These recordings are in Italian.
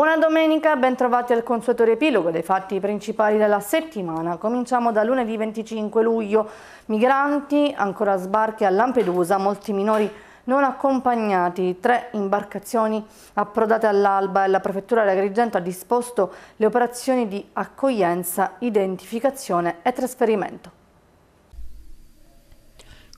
Buona domenica, bentrovati al consueto riepilogo dei fatti principali della settimana. Cominciamo da lunedì 25 luglio. Migranti, ancora sbarchi a Lampedusa, molti minori non accompagnati, tre imbarcazioni approdate all'alba e la prefettura di Agrigento ha disposto le operazioni di accoglienza, identificazione e trasferimento.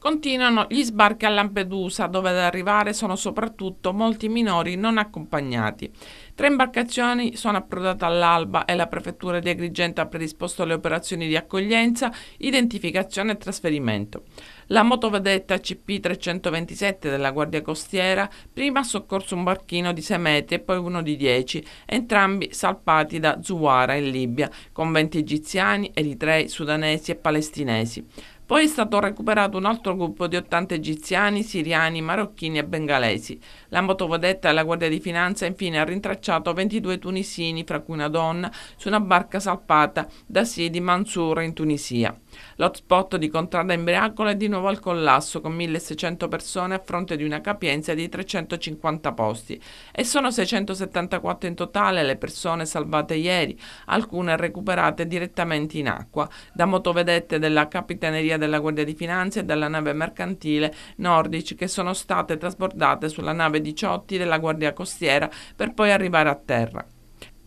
Continuano gli sbarchi a Lampedusa, dove ad arrivare sono soprattutto molti minori non accompagnati. Tre imbarcazioni sono approdate all'alba e la prefettura di Agrigento ha predisposto le operazioni di accoglienza, identificazione e trasferimento. La motovedetta CP327 della Guardia Costiera prima ha soccorso un barchino di 6 metri e poi uno di 10, entrambi salpati da Zuwara in Libia, con 20 egiziani, eritrei, sudanesi e palestinesi. Poi è stato recuperato un altro gruppo di 80 egiziani, siriani, marocchini e bengalesi. La motovedetta e la Guardia di Finanza infine ha rintracciato 22 tunisini, fra cui una donna, su una barca salpata da Sidi Mansour in Tunisia. L'hotspot di Contrada Embriacola è di nuovo al collasso con 1600 persone a fronte di una capienza di 350 posti e sono 674 in totale le persone salvate ieri, alcune recuperate direttamente in acqua da motovedette della Capitaneria della Guardia di Finanza e dalla nave mercantile Nordic che sono state trasbordate sulla nave Diciotti della Guardia Costiera per poi arrivare a terra.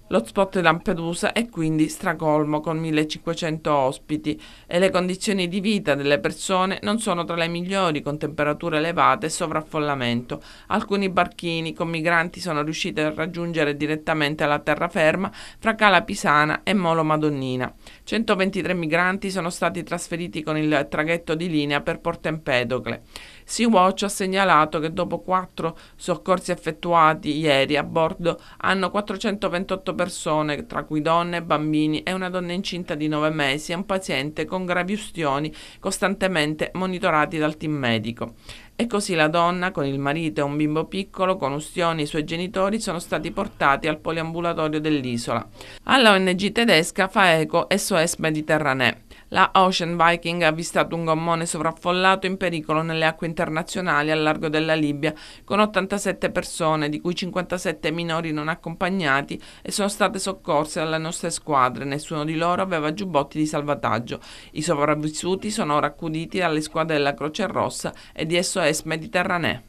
L'hotspot di Lampedusa è quindi stracolmo con 1500 ospiti e le condizioni di vita delle persone non sono tra le migliori con temperature elevate e sovraffollamento. Alcuni barchini con migranti sono riusciti a raggiungere direttamente la terraferma fra Cala Pisana e Molo Madonnina. 123 migranti sono stati trasferiti con il traghetto di linea per Porto Empedocle. Sea-Watch ha segnalato che dopo quattro soccorsi effettuati ieri a bordo hanno 428 persone, tra cui donne, bambini e una donna incinta di 9 mesi e un paziente con gravi ustioni costantemente monitorati dal team medico. E così la donna, con il marito e un bimbo piccolo, con ustioni e i suoi genitori, sono stati portati al poliambulatorio dell'isola. Alla ONG tedesca fa eco SOS Mediterranee. La Ocean Viking ha avvistato un gommone sovraffollato in pericolo nelle acque internazionali al largo della Libia, con 87 persone, di cui 57 minori non accompagnati, e sono state soccorse dalle nostre squadre. Nessuno di loro aveva giubbotti di salvataggio. I sopravvissuti sono ora accuditi dalle squadre della Croce Rossa e di SOS Mediterranee.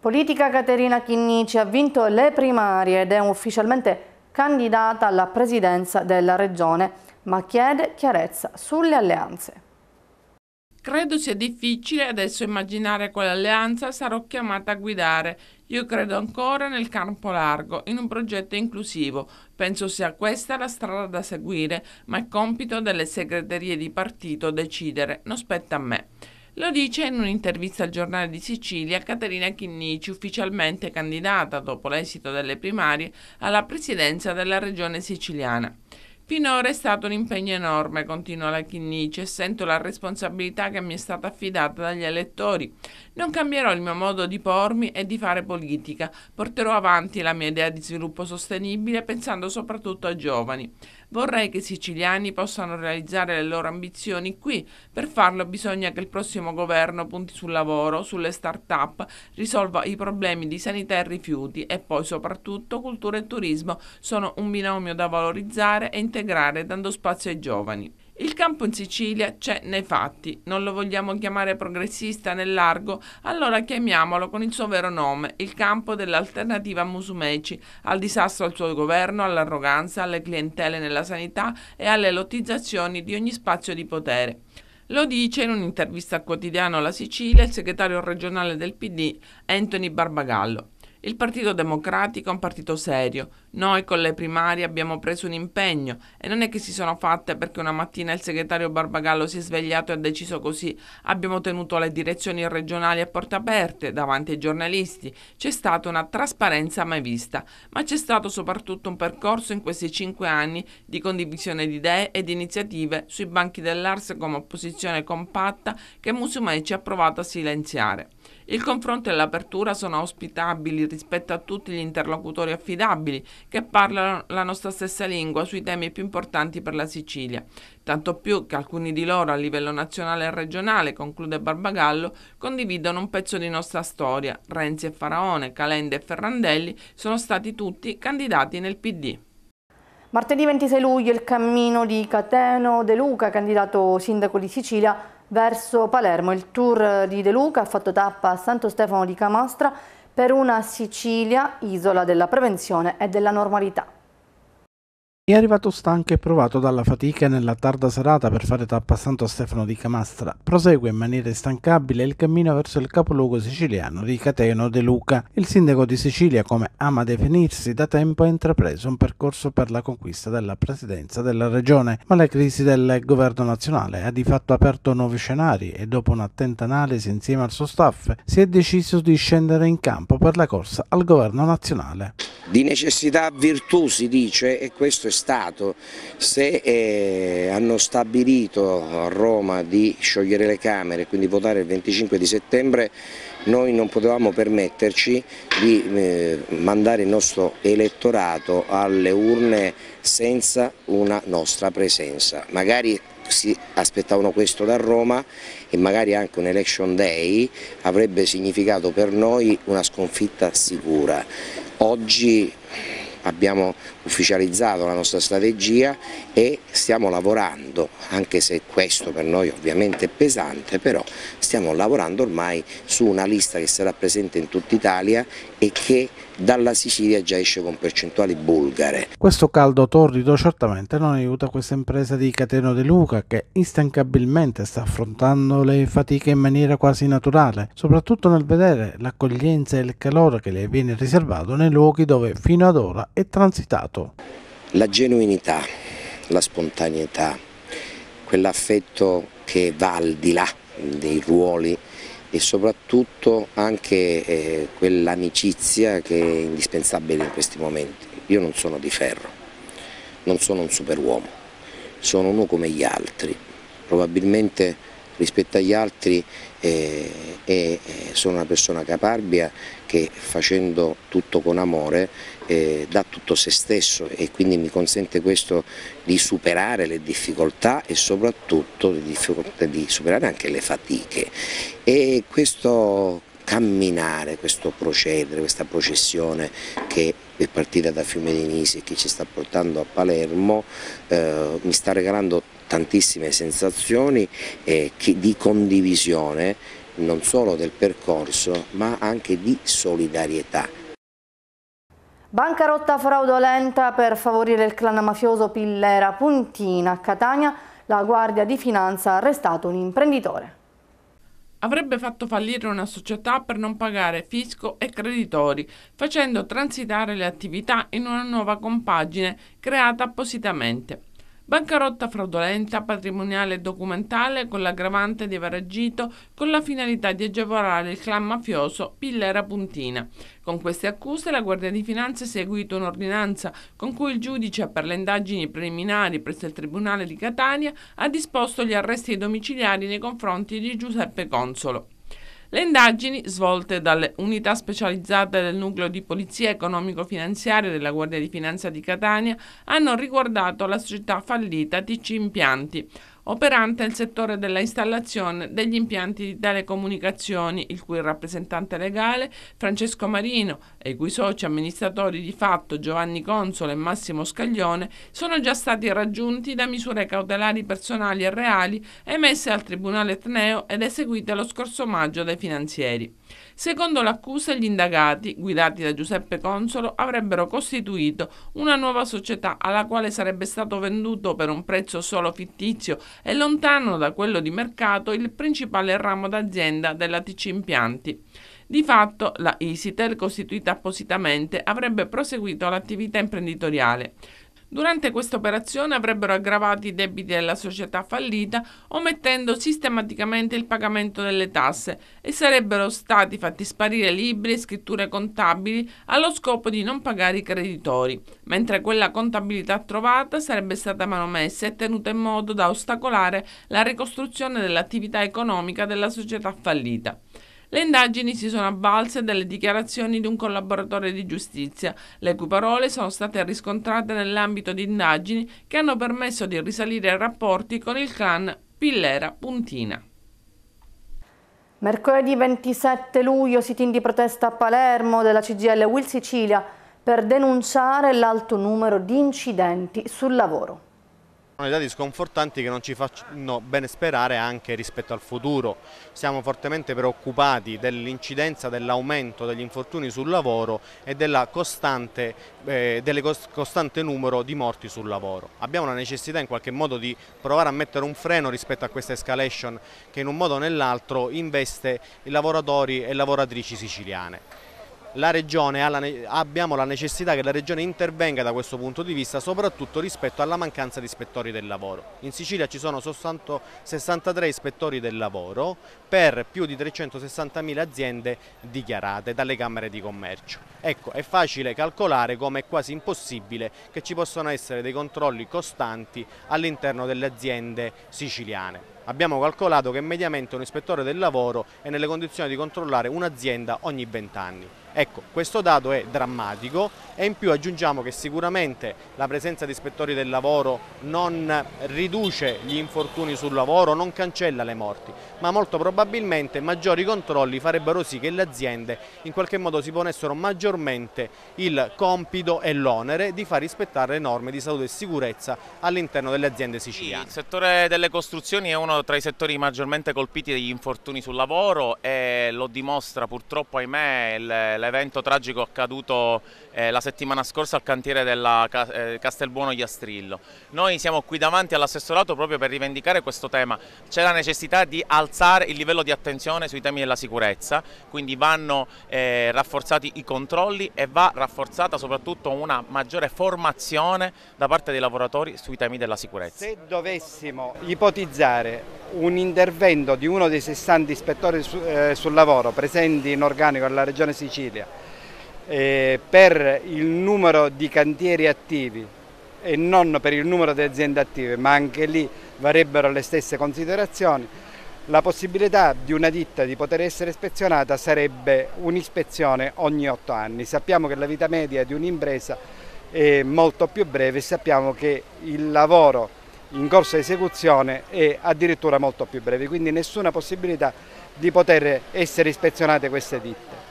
Politica Caterina Chinnici ha vinto le primarie ed è ufficialmente candidata alla presidenza della Regione, ma chiede chiarezza sulle alleanze. Credo sia difficile adesso immaginare quale alleanza sarò chiamata a guidare. Io credo ancora nel campo largo, in un progetto inclusivo. Penso sia questa la strada da seguire, ma è compito delle segreterie di partito decidere, non spetta a me. Lo dice in un'intervista al giornale di Sicilia Caterina Chinnici, ufficialmente candidata dopo l'esito delle primarie alla presidenza della regione siciliana. Finora è stato un impegno enorme, continua la Chinnici, e sento la responsabilità che mi è stata affidata dagli elettori. Non cambierò il mio modo di pormi e di fare politica. Porterò avanti la mia idea di sviluppo sostenibile pensando soprattutto ai giovani. Vorrei che i siciliani possano realizzare le loro ambizioni qui. Per farlo bisogna che il prossimo governo punti sul lavoro, sulle start-up, risolva i problemi di sanità e rifiuti e poi soprattutto cultura e turismo sono un binomio da valorizzare e integrare dando spazio ai giovani. Il campo in Sicilia c'è nei fatti, non lo vogliamo chiamare progressista nel largo, allora chiamiamolo con il suo vero nome, il campo dell'alternativa Musumeci, al disastro al suo governo, all'arroganza, alle clientele nella sanità e alle lottizzazioni di ogni spazio di potere. Lo dice in un'intervista a quotidiano La Sicilia il segretario regionale del PD Anthony Barbagallo. Il Partito Democratico è un partito serio. Noi con le primarie abbiamo preso un impegno e non è che si sono fatte perché una mattina il segretario Barbagallo si è svegliato e ha deciso così. Abbiamo tenuto le direzioni regionali a porte aperte davanti ai giornalisti. C'è stata una trasparenza mai vista, ma c'è stato soprattutto un percorso in questi cinque anni di condivisione di idee e di iniziative sui banchi dell'Ars come opposizione compatta che Musumeci ha provato a silenziare. Il confronto e l'apertura sono ospitabili rispetto a tutti gli interlocutori affidabili che parlano la nostra stessa lingua sui temi più importanti per la Sicilia, tanto più che alcuni di loro a livello nazionale e regionale, conclude Barbagallo, condividono un pezzo di nostra storia. Renzi e Faraone, Calende e Ferrandelli sono stati tutti candidati nel PD. Martedì 26 luglio il cammino di Cateno De Luca, candidato sindaco di Sicilia, verso Palermo. Il tour di De Luca ha fatto tappa a Santo Stefano di Camastra per una Sicilia isola della prevenzione e della normalità. È arrivato stanco e provato dalla fatica nella tarda serata per fare tappa a Santo Stefano di Camastra, prosegue in maniera instancabile il cammino verso il capoluogo siciliano di Cateno De Luca. Il sindaco di Sicilia, come ama definirsi, da tempo ha intrapreso un percorso per la conquista della presidenza della regione, ma la crisi del governo nazionale ha di fatto aperto nuovi scenari e dopo un'attenta analisi insieme al suo staff si è deciso di scendere in campo per la corsa al governo nazionale. Di necessità virtù si dice e questo è Stato se eh, hanno stabilito a Roma di sciogliere le Camere e quindi votare il 25 di settembre noi non potevamo permetterci di eh, mandare il nostro elettorato alle urne senza una nostra presenza. Magari si aspettavano questo da Roma e magari anche un election day avrebbe significato per noi una sconfitta sicura. Oggi abbiamo ufficializzato la nostra strategia e stiamo lavorando, anche se questo per noi ovviamente è pesante, però stiamo lavorando ormai su una lista che sarà presente in tutta Italia e che dalla Sicilia già esce con percentuali bulgare. Questo caldo torrido certamente non aiuta questa impresa di Cateno De Luca che instancabilmente sta affrontando le fatiche in maniera quasi naturale, soprattutto nel vedere l'accoglienza e il calore che le viene riservato nei luoghi dove fino ad ora è transitato passato. La genuinità, la spontaneità, quell'affetto che va al di là dei ruoli e soprattutto anche eh, quell'amicizia che è indispensabile in questi momenti. Io non sono di ferro, non sono un superuomo, sono uno come gli altri, probabilmente rispetto agli altri eh, eh, eh sono una persona caparbia che facendo tutto con amore eh, dà tutto se stesso e quindi mi consente questo di superare le difficoltà e soprattutto di, di superare anche le fatiche e questo camminare, questo procedere, questa processione che è partita da Fiume di Nisi e che ci sta portando a Palermo eh, mi sta regalando tantissime sensazioni eh, di condivisione non solo del percorso ma anche di solidarietà Bancarotta fraudolenta per favorire il clan mafioso Pillera Puntina a Catania, la Guardia di Finanza ha arrestato un imprenditore. Avrebbe fatto fallire una società per non pagare fisco e creditori, facendo transitare le attività in una nuova compagine creata appositamente. Bancarotta fraudolenta, patrimoniale e documentale con l'aggravante di aver agito con la finalità di agevolare il clan mafioso Pillera Puntina. Con queste accuse la Guardia di Finanza ha eseguito un'ordinanza con cui il giudice per le indagini preliminari presso il Tribunale di Catania ha disposto gli arresti domiciliari nei confronti di Giuseppe Consolo. Le indagini, svolte dalle unità specializzate del nucleo di polizia economico-finanziaria della Guardia di Finanza di Catania, hanno riguardato la società fallita TC Impianti, operante nel settore della installazione degli impianti di telecomunicazioni, il cui rappresentante legale Francesco Marino e i cui soci amministratori di fatto Giovanni Console e Massimo Scaglione sono già stati raggiunti da misure cautelari personali e reali emesse al Tribunale Etneo ed eseguite lo scorso maggio dai finanzieri. Secondo l'accusa, gli indagati, guidati da Giuseppe Consolo, avrebbero costituito una nuova società alla quale sarebbe stato venduto per un prezzo solo fittizio e lontano da quello di mercato il principale ramo d'azienda della TC Impianti. Di fatto, la Isitel, costituita appositamente, avrebbe proseguito l'attività imprenditoriale. Durante questa operazione avrebbero aggravato i debiti della società fallita, omettendo sistematicamente il pagamento delle tasse e sarebbero stati fatti sparire libri e scritture contabili allo scopo di non pagare i creditori, mentre quella contabilità trovata sarebbe stata manomessa e tenuta in modo da ostacolare la ricostruzione dell'attività economica della società fallita. Le indagini si sono avvalse delle dichiarazioni di un collaboratore di giustizia, le cui parole sono state riscontrate nell'ambito di indagini che hanno permesso di risalire ai rapporti con il clan Pillera Puntina. Mercoledì 27 luglio sit-in di protesta a Palermo della CGL Will Sicilia per denunciare l'alto numero di incidenti sul lavoro. Sono dati sconfortanti che non ci fanno bene sperare anche rispetto al futuro. Siamo fortemente preoccupati dell'incidenza dell'aumento degli infortuni sul lavoro e del costante, eh, costante numero di morti sul lavoro. Abbiamo la necessità in qualche modo di provare a mettere un freno rispetto a questa escalation che in un modo o nell'altro investe i lavoratori e lavoratrici siciliane la regione, abbiamo la necessità che la regione intervenga da questo punto di vista, soprattutto rispetto alla mancanza di ispettori del lavoro. In Sicilia ci sono soltanto 63 ispettori del lavoro per più di 360.000 aziende dichiarate dalle Camere di Commercio. Ecco, è facile calcolare come è quasi impossibile che ci possano essere dei controlli costanti all'interno delle aziende siciliane. Abbiamo calcolato che mediamente un ispettore del lavoro è nelle condizioni di controllare un'azienda ogni 20 anni. Ecco, questo dato è drammatico e in più aggiungiamo che sicuramente la presenza di ispettori del lavoro non riduce gli infortuni sul lavoro, non cancella le morti, ma molto probabilmente maggiori controlli farebbero sì che le aziende in qualche modo si ponessero maggiormente il compito e l'onere di far rispettare le norme di salute e sicurezza all'interno delle aziende siciliane. Il settore delle costruzioni è uno sono tra i settori maggiormente colpiti dagli infortuni sul lavoro e lo dimostra purtroppo ahimè l'evento tragico accaduto eh, la settimana scorsa al cantiere della eh, Castelbuono Iastrillo. Noi siamo qui davanti all'assessorato proprio per rivendicare questo tema. C'è la necessità di alzare il livello di attenzione sui temi della sicurezza, quindi vanno eh, rafforzati i controlli e va rafforzata soprattutto una maggiore formazione da parte dei lavoratori sui temi della sicurezza. Se dovessimo ipotizzare un intervento di uno dei 60 ispettori su, eh, sul lavoro presenti in organico alla Regione Sicilia eh, per il numero di cantieri attivi e non per il numero di aziende attive, ma anche lì varrebbero le stesse considerazioni, la possibilità di una ditta di poter essere ispezionata sarebbe un'ispezione ogni otto anni. Sappiamo che la vita media di un'impresa è molto più breve, e sappiamo che il lavoro in corso di esecuzione e addirittura molto più brevi, quindi nessuna possibilità di poter essere ispezionate queste ditte.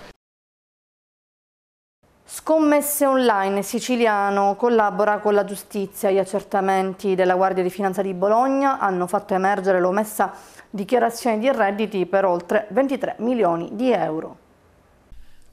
Scommesse online siciliano collabora con la giustizia. Gli accertamenti della Guardia di Finanza di Bologna hanno fatto emergere l'omessa dichiarazione di redditi per oltre 23 milioni di euro.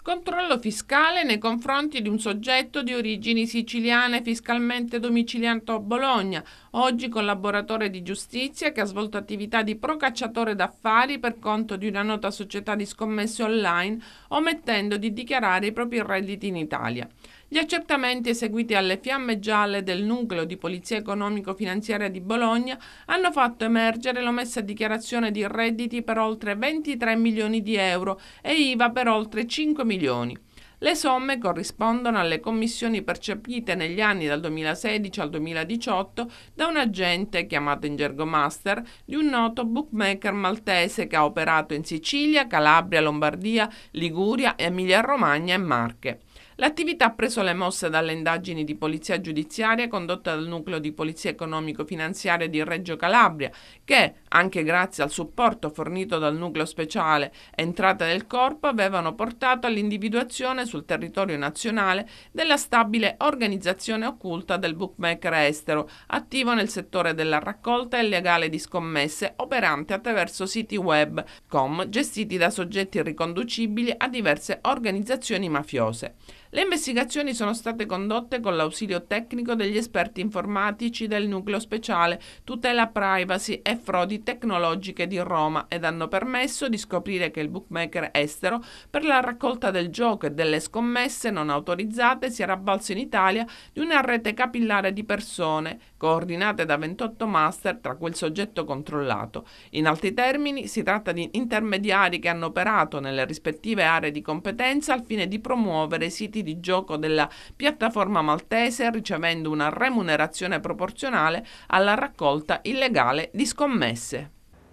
Controllo fiscale nei confronti di un soggetto di origini siciliane fiscalmente domiciliato a Bologna, oggi collaboratore di giustizia che ha svolto attività di procacciatore d'affari per conto di una nota società di scommesse online, omettendo di dichiarare i propri redditi in Italia. Gli accertamenti eseguiti alle fiamme gialle del nucleo di polizia economico-finanziaria di Bologna hanno fatto emergere l'omessa dichiarazione di redditi per oltre 23 milioni di euro e IVA per oltre 5 milioni. Le somme corrispondono alle commissioni percepite negli anni dal 2016 al 2018 da un agente chiamato in gergo master di un noto bookmaker maltese che ha operato in Sicilia, Calabria, Lombardia, Liguria, Emilia-Romagna e Marche. L'attività ha preso le mosse dalle indagini di polizia giudiziaria condotte dal nucleo di polizia economico-finanziaria di Reggio Calabria, che, anche grazie al supporto fornito dal nucleo speciale entrata del corpo, avevano portato all'individuazione sul territorio nazionale della stabile organizzazione occulta del bookmaker estero, attivo nel settore della raccolta illegale di scommesse operante attraverso siti web com gestiti da soggetti riconducibili a diverse organizzazioni mafiose. Le investigazioni sono state condotte con l'ausilio tecnico degli esperti informatici del nucleo speciale tutela privacy e frodi tecnologiche di Roma ed hanno permesso di scoprire che il bookmaker estero per la raccolta del gioco e delle scommesse non autorizzate si era avvalso in Italia di una rete capillare di persone coordinate da 28 master tra quel soggetto controllato. In altri termini si tratta di intermediari che hanno operato nelle rispettive aree di competenza al fine di promuovere siti diritti di gioco della piattaforma maltese ricevendo una remunerazione proporzionale alla raccolta illegale di scommesse.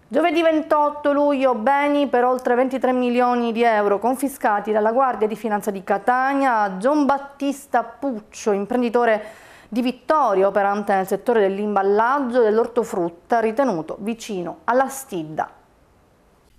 Giovedì 28 luglio beni per oltre 23 milioni di euro confiscati dalla Guardia di Finanza di Catania a Giambattista Puccio, imprenditore di Vittoria, operante nel settore dell'imballaggio e dell'ortofrutta ritenuto vicino alla Stidda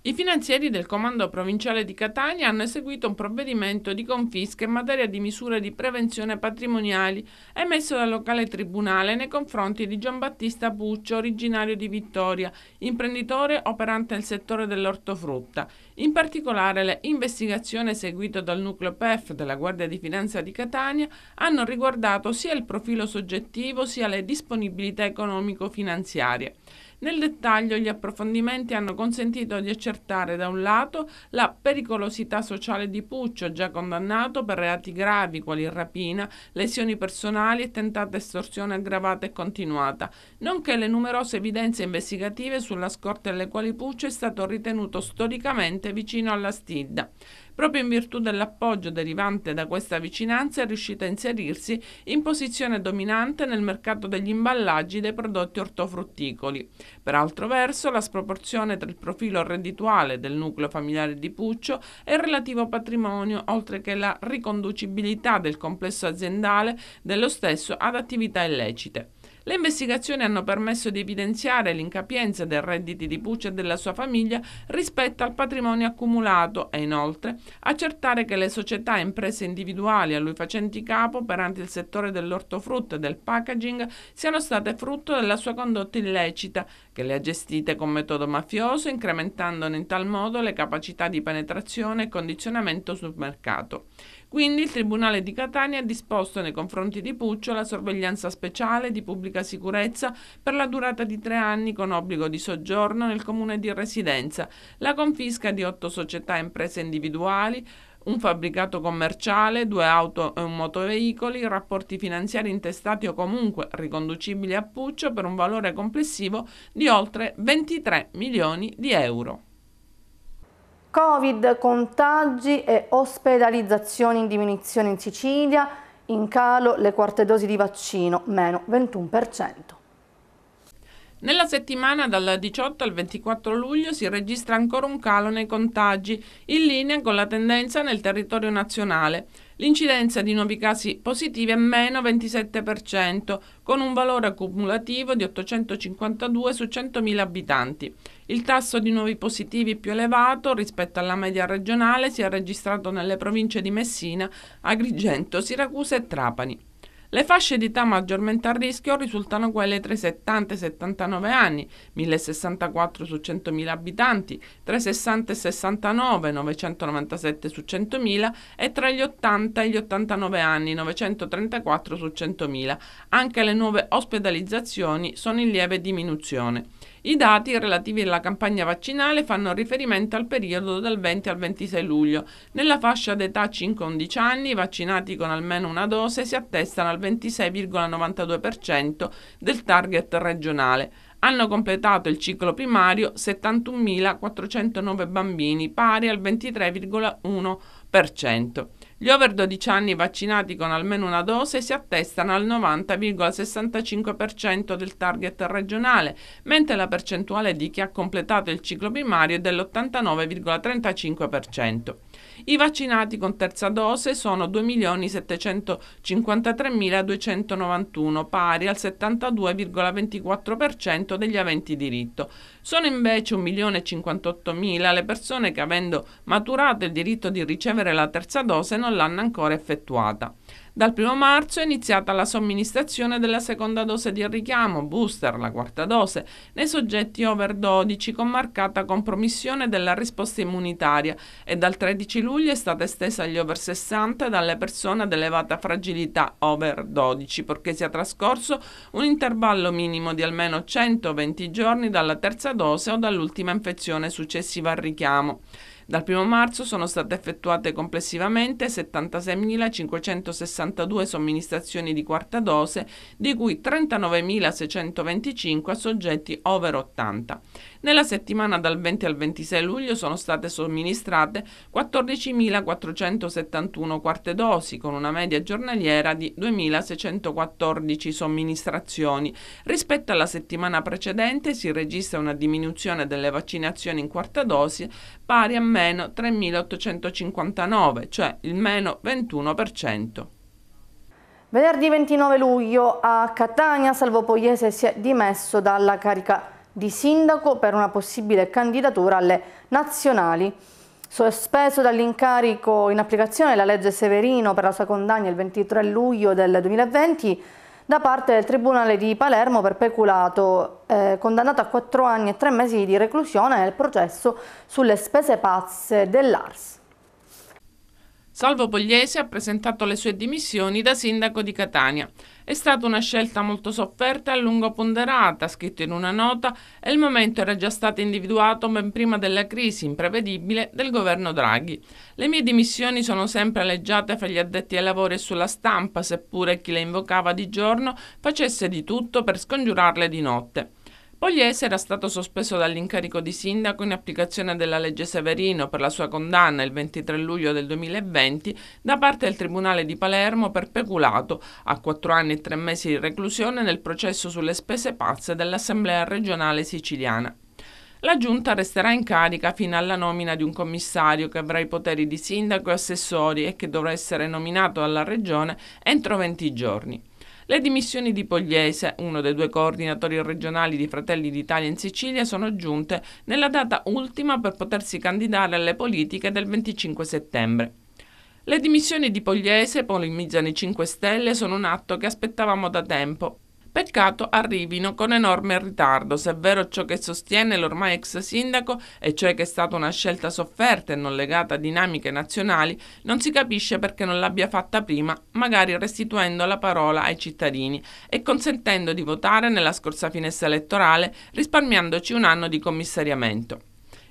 i finanzieri del Comando Provinciale di Catania hanno eseguito un provvedimento di confisca in materia di misure di prevenzione patrimoniali emesso dal locale tribunale nei confronti di Giambattista Puccio, originario di Vittoria, imprenditore operante nel settore dell'ortofrutta. In particolare le investigazioni eseguite dal nucleo PEF della Guardia di Finanza di Catania hanno riguardato sia il profilo soggettivo sia le disponibilità economico-finanziarie. Nel dettaglio gli approfondimenti hanno consentito di accertare da un lato la pericolosità sociale di Puccio, già condannato per reati gravi quali rapina, lesioni personali e tentata estorsione aggravata e continuata, nonché le numerose evidenze investigative sulla scorta alle quali Puccio è stato ritenuto storicamente vicino alla stidda. Proprio in virtù dell'appoggio derivante da questa vicinanza è riuscita a inserirsi in posizione dominante nel mercato degli imballaggi dei prodotti ortofrutticoli. Per altro verso, la sproporzione tra il profilo reddituale del nucleo familiare di Puccio e il relativo patrimonio, oltre che la riconducibilità del complesso aziendale dello stesso ad attività illecite. Le investigazioni hanno permesso di evidenziare l'incapienza del redditi di Pucci e della sua famiglia rispetto al patrimonio accumulato e inoltre accertare che le società e imprese individuali a lui facenti capo perante il settore dell'ortofrutta e del packaging siano state frutto della sua condotta illecita che le ha gestite con metodo mafioso incrementandone in tal modo le capacità di penetrazione e condizionamento sul mercato. Quindi il Tribunale di Catania ha disposto nei confronti di Puccio la sorveglianza speciale di pubblica sicurezza per la durata di tre anni con obbligo di soggiorno nel comune di residenza, la confisca di otto società e imprese individuali, un fabbricato commerciale, due auto e un motoveicoli, rapporti finanziari intestati o comunque riconducibili a Puccio per un valore complessivo di oltre 23 milioni di euro. Covid, contagi e ospedalizzazioni in diminuzione in Sicilia, in calo le quarte dosi di vaccino, meno 21%. Nella settimana dal 18 al 24 luglio si registra ancora un calo nei contagi, in linea con la tendenza nel territorio nazionale. L'incidenza di nuovi casi positivi è meno 27%, con un valore accumulativo di 852 su 100.000 abitanti. Il tasso di nuovi positivi più elevato rispetto alla media regionale si è registrato nelle province di Messina, Agrigento, Siracusa e Trapani. Le fasce di età maggiormente a rischio risultano quelle tra i 70 e i 79 anni, 1064 su 100.000 abitanti, tra i 60 e i 69, 997 su 100.000 e tra gli 80 e gli 89 anni, 934 su 100.000. Anche le nuove ospedalizzazioni sono in lieve diminuzione. I dati relativi alla campagna vaccinale fanno riferimento al periodo dal 20 al 26 luglio. Nella fascia d'età 5-11 anni, i vaccinati con almeno una dose si attestano al 26,92% del target regionale. Hanno completato il ciclo primario 71.409 bambini, pari al 23,1%. Gli over 12 anni vaccinati con almeno una dose si attestano al 90,65% del target regionale, mentre la percentuale di chi ha completato il ciclo primario è dell'89,35%. I vaccinati con terza dose sono 2.753.291, pari al 72,24% degli aventi diritto. Sono invece 1.058.000 le persone che avendo maturato il diritto di ricevere la terza dose non l'hanno ancora effettuata. Dal 1 marzo è iniziata la somministrazione della seconda dose di richiamo, booster, la quarta dose, nei soggetti over 12 con marcata compromissione della risposta immunitaria e dal 13 luglio è stata estesa agli over 60 dalle persone ad elevata fragilità over 12, purché sia trascorso un intervallo minimo di almeno 120 giorni dalla terza dose o dall'ultima infezione successiva al richiamo. Dal 1 marzo sono state effettuate complessivamente 76.562 somministrazioni di quarta dose, di cui 39.625 a soggetti over 80. Nella settimana dal 20 al 26 luglio sono state somministrate 14.471 quarte dosi con una media giornaliera di 2.614 somministrazioni. Rispetto alla settimana precedente si registra una diminuzione delle vaccinazioni in quarta dosi pari a meno 3.859, cioè il meno 21%. Venerdì 29 luglio a Catania Salvo Pogliese si è dimesso dalla carica di sindaco per una possibile candidatura alle nazionali. Sospeso dall'incarico in applicazione della legge Severino per la sua condanna il 23 luglio del 2020 da parte del Tribunale di Palermo per peculato, eh, condannato a 4 anni e 3 mesi di reclusione nel processo sulle spese pazze dell'ARS. Salvo Pogliese ha presentato le sue dimissioni da sindaco di Catania. È stata una scelta molto sofferta e a lungo ponderata, scritto in una nota, e il momento era già stato individuato ben prima della crisi imprevedibile del governo Draghi. Le mie dimissioni sono sempre alleggiate fra gli addetti ai lavori e sulla stampa, seppure chi le invocava di giorno facesse di tutto per scongiurarle di notte. Pogliese era stato sospeso dall'incarico di sindaco in applicazione della legge Severino per la sua condanna il 23 luglio del 2020 da parte del Tribunale di Palermo per peculato a quattro anni e tre mesi di reclusione nel processo sulle spese pazze dell'Assemblea regionale siciliana. La giunta resterà in carica fino alla nomina di un commissario che avrà i poteri di sindaco e assessori e che dovrà essere nominato dalla regione entro 20 giorni. Le dimissioni di Pogliese, uno dei due coordinatori regionali di Fratelli d'Italia in Sicilia, sono giunte nella data ultima per potersi candidare alle politiche del 25 settembre. Le dimissioni di Pogliese, polemizzano i 5 Stelle, sono un atto che aspettavamo da tempo Peccato arrivino con enorme ritardo, se è vero ciò che sostiene l'ormai ex sindaco e cioè che è stata una scelta sofferta e non legata a dinamiche nazionali, non si capisce perché non l'abbia fatta prima, magari restituendo la parola ai cittadini e consentendo di votare nella scorsa finestra elettorale risparmiandoci un anno di commissariamento.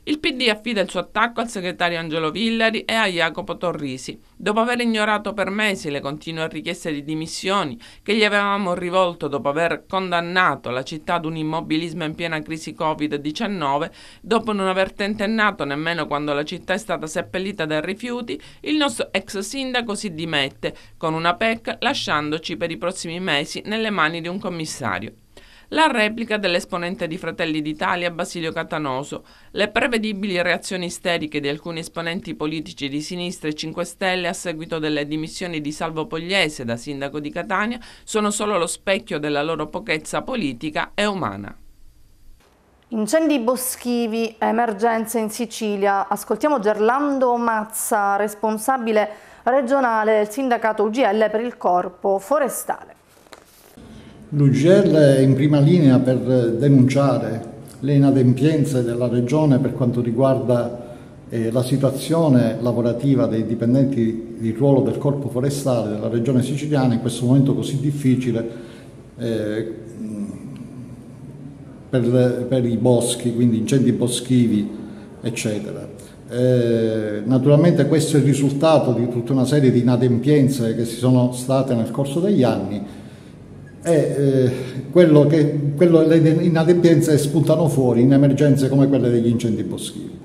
Il PD affida il suo attacco al segretario Angelo Villari e a Jacopo Torrisi, dopo aver ignorato per mesi le continue richieste di dimissioni che gli avevamo rivolto dopo aver condannato la città ad un immobilismo in piena crisi Covid-19, dopo non aver tentennato nemmeno quando la città è stata seppellita dai rifiuti, il nostro ex sindaco si dimette con una PEC lasciandoci per i prossimi mesi nelle mani di un commissario la replica dell'esponente di Fratelli d'Italia Basilio Catanoso, le prevedibili reazioni isteriche di alcuni esponenti politici di sinistra e 5 Stelle a seguito delle dimissioni di Salvo Pogliese da sindaco di Catania sono solo lo specchio della loro pochezza politica e umana. Incendi boschivi, emergenze in Sicilia. Ascoltiamo Gerlando Mazza, responsabile regionale del sindacato UGL per il corpo forestale. L'UGL è in prima linea per denunciare le inadempienze della Regione per quanto riguarda eh, la situazione lavorativa dei dipendenti di ruolo del Corpo Forestale della Regione Siciliana in questo momento così difficile eh, per, per, i boschi, quindi incendi boschivi, eccetera. Eh, naturalmente questo è il risultato di tutta una serie di inadempienze che si sono state nel corso degli anni e eh, eh, quello che, quello, le inadempienze spuntano fuori in emergenze come quelle degli incendi boschivi.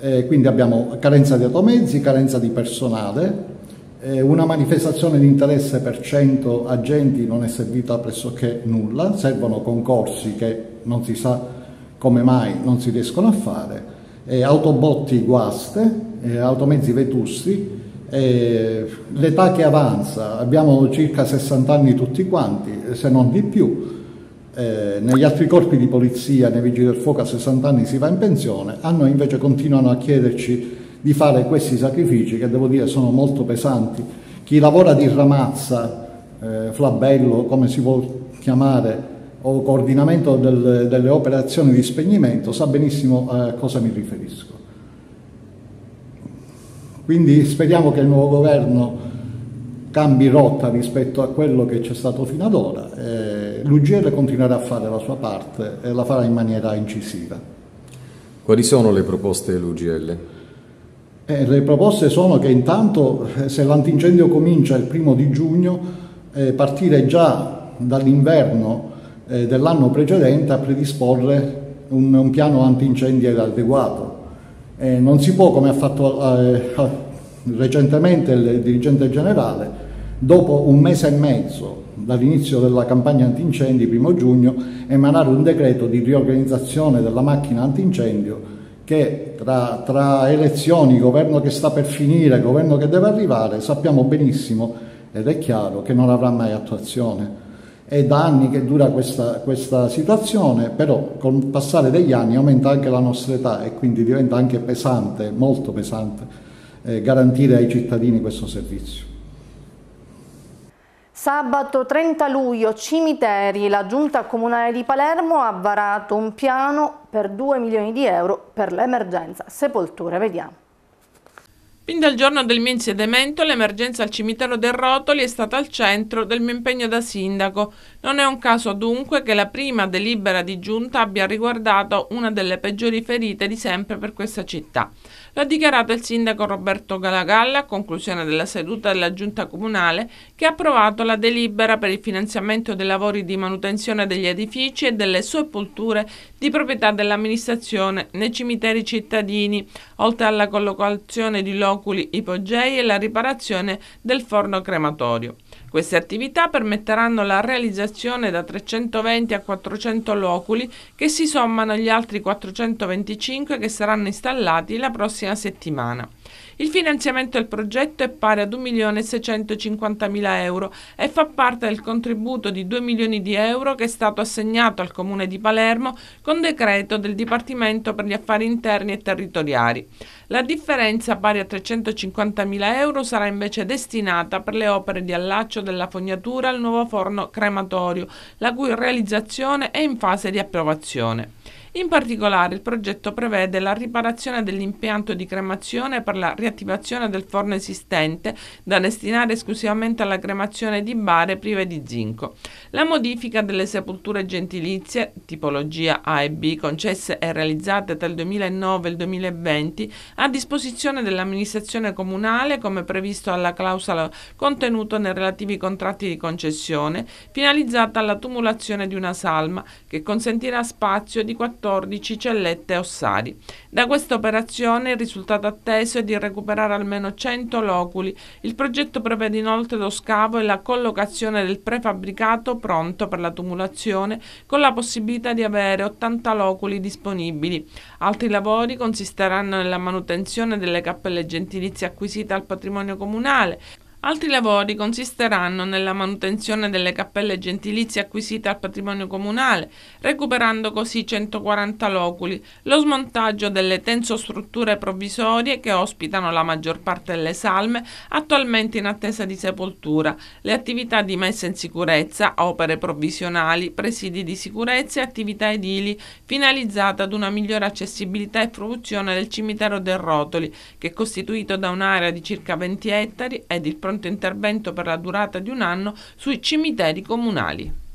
Eh, quindi abbiamo carenza di automezzi, carenza di personale, eh, una manifestazione di interesse per 100 agenti non è servita pressoché nulla, servono concorsi che non si sa come mai non si riescono a fare, autobotti guaste, automezzi vetusti, eh, l'età che avanza, abbiamo circa 60 anni tutti quanti, se non di più, eh, negli altri corpi di polizia, nei vigili del fuoco a 60 anni si va in pensione, a noi invece continuano a chiederci di fare questi sacrifici che devo dire sono molto pesanti. Chi lavora di ramazza, eh, flabello, come si vuol chiamare, o coordinamento del, delle operazioni di spegnimento sa benissimo eh, a cosa mi riferisco. Quindi speriamo che il nuovo governo cambi rotta rispetto a quello che c'è stato fino ad ora. Eh, L'UGL continuerà a fare la sua parte e la farà in maniera incisiva. Quali sono le proposte dell'UGL? Eh, le proposte sono che intanto eh, se l'antincendio comincia il primo di giugno, eh, partire già dall'inverno eh, dell'anno precedente a predisporre un, un piano antincendio adeguato eh, non si può, come ha fatto eh, eh, recentemente il dirigente generale, dopo un mese e mezzo dall'inizio della campagna antincendi, primo giugno, emanare un decreto di riorganizzazione della macchina antincendio che tra, tra, elezioni, governo che sta per finire, governo che deve arrivare, sappiamo benissimo ed è chiaro che non avrà mai attuazione. È da anni che dura questa, questa situazione, però col passare degli anni aumenta anche la nostra età e quindi diventa anche pesante, molto pesante, eh, garantire ai cittadini questo servizio. Sabato 30 luglio, cimiteri, la giunta comunale di Palermo ha varato un piano per 2 milioni di euro per l'emergenza sepolture. Vediamo. Fin dal giorno del mio insediamento l'emergenza al cimitero del Rotoli è stata al centro del mio impegno da sindaco. Non è un caso dunque che la prima delibera di giunta abbia riguardato una delle peggiori ferite di sempre per questa città ha dichiarato il sindaco Roberto Galagalla a conclusione della seduta della giunta comunale che ha approvato la delibera per il finanziamento dei lavori di manutenzione degli edifici e delle sepolture di proprietà dell'amministrazione nei cimiteri cittadini, oltre alla collocazione di loculi ipogei e la riparazione del forno crematorio. Queste attività permetteranno la realizzazione da 320 a 400 loculi che si sommano agli altri 425 che saranno installati la prossima settimana. Il finanziamento del progetto è pari ad 1.650.000 euro e fa parte del contributo di 2 milioni di euro che è stato assegnato al Comune di Palermo con decreto del Dipartimento per gli Affari Interni e Territoriali. La differenza, pari a 350.000 euro, sarà invece destinata per le opere di allaccio della fognatura al nuovo forno crematorio, la cui realizzazione è in fase di approvazione. In particolare il progetto prevede la riparazione dell'impianto di cremazione per la riattivazione del forno esistente da destinare esclusivamente alla cremazione di bare prive di zinco, la modifica delle sepolture gentilizie tipologia A e B concesse e realizzate tra il 2009 e il 2020 a disposizione dell'amministrazione comunale come previsto alla clausola contenuta nei relativi contratti di concessione finalizzata alla tumulazione di una salma che consentirà spazio di 14 14 cellette ossari. Da questa operazione il risultato atteso è di recuperare almeno 100 loculi. Il progetto prevede inoltre lo scavo e la collocazione del prefabbricato pronto per la tumulazione con la possibilità di avere 80 loculi disponibili. Altri lavori consisteranno nella manutenzione delle cappelle gentilizie acquisite al patrimonio comunale, Altri lavori consisteranno nella manutenzione delle cappelle gentilizie acquisite al patrimonio comunale, recuperando così 140 loculi, lo smontaggio delle tensostrutture provvisorie che ospitano la maggior parte delle salme attualmente in attesa di sepoltura, le attività di messa in sicurezza, opere provvisionali, presidi di sicurezza e attività edili finalizzate ad una migliore accessibilità e fruizione del cimitero del Rotoli, che è costituito da un'area di circa 20 ettari ed il pronto intervento per la durata di un anno sui cimiteri comunali.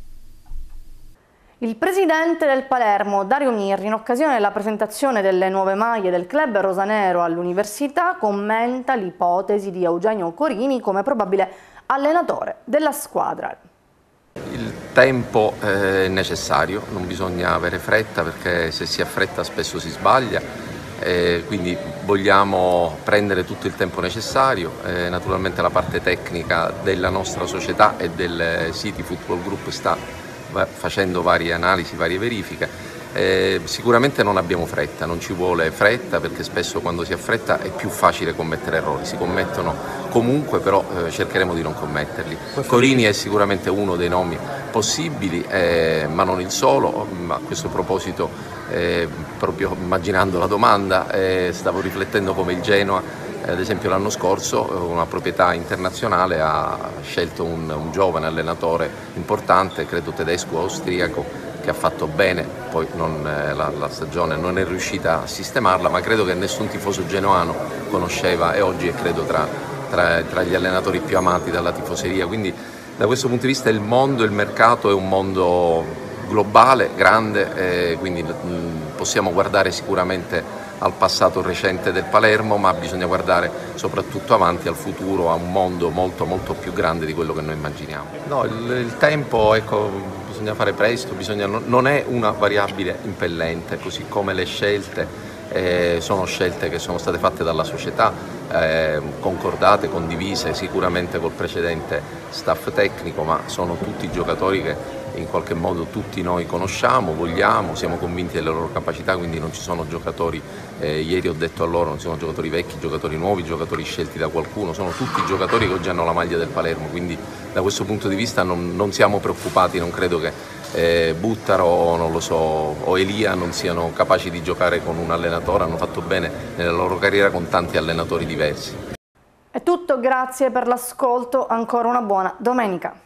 Il presidente del Palermo, Dario Mirri, in occasione della presentazione delle nuove maglie del club rosanero all'università, commenta l'ipotesi di Eugenio Corini come probabile allenatore della squadra. Il tempo è necessario, non bisogna avere fretta perché se si ha fretta spesso si sbaglia eh, quindi vogliamo prendere tutto il tempo necessario, eh, naturalmente la parte tecnica della nostra società e del City Football Group sta facendo varie analisi, varie verifiche. Eh, sicuramente non abbiamo fretta, non ci vuole fretta perché spesso quando si ha fretta è più facile commettere errori, si commettono comunque però eh, cercheremo di non commetterli. Corini è sicuramente uno dei nomi possibili eh, ma non il solo, a questo proposito eh, proprio immaginando la domanda, eh, stavo riflettendo come il Genoa, eh, ad esempio l'anno scorso, eh, una proprietà internazionale ha scelto un, un giovane allenatore importante, credo tedesco o austriaco, che ha fatto bene, poi non, eh, la, la, stagione non è riuscita a sistemarla, ma credo che nessun tifoso genoano conosceva e oggi è credo tra, tra, tra gli allenatori più amati dalla tifoseria. Quindi da questo punto di vista il mondo, il mercato è un mondo globale, grande, eh, quindi mh, mm, possiamo guardare sicuramente al passato recente del Palermo, ma bisogna guardare soprattutto avanti al futuro, a un mondo molto molto più grande di quello che noi immaginiamo. No, il, il tempo, ecco, bisogna fare presto, bisogna, non è una variabile impellente, così come le scelte. Eh, sono scelte che sono state fatte dalla società, eh, concordate, condivise sicuramente col precedente staff tecnico, ma sono tutti giocatori che in qualche modo tutti noi conosciamo, vogliamo, siamo convinti delle loro capacità, quindi non ci sono giocatori, eh, ieri ho detto a loro, non ci sono giocatori vecchi, giocatori nuovi, giocatori scelti da qualcuno, sono tutti giocatori che oggi hanno la maglia del Palermo, quindi da questo punto di vista non, non siamo preoccupati, non credo che eh, Buttaro so, o Elia non siano capaci di giocare con un allenatore, hanno fatto bene nella loro carriera con tanti allenatori diversi. È tutto, grazie per l'ascolto, ancora una buona domenica.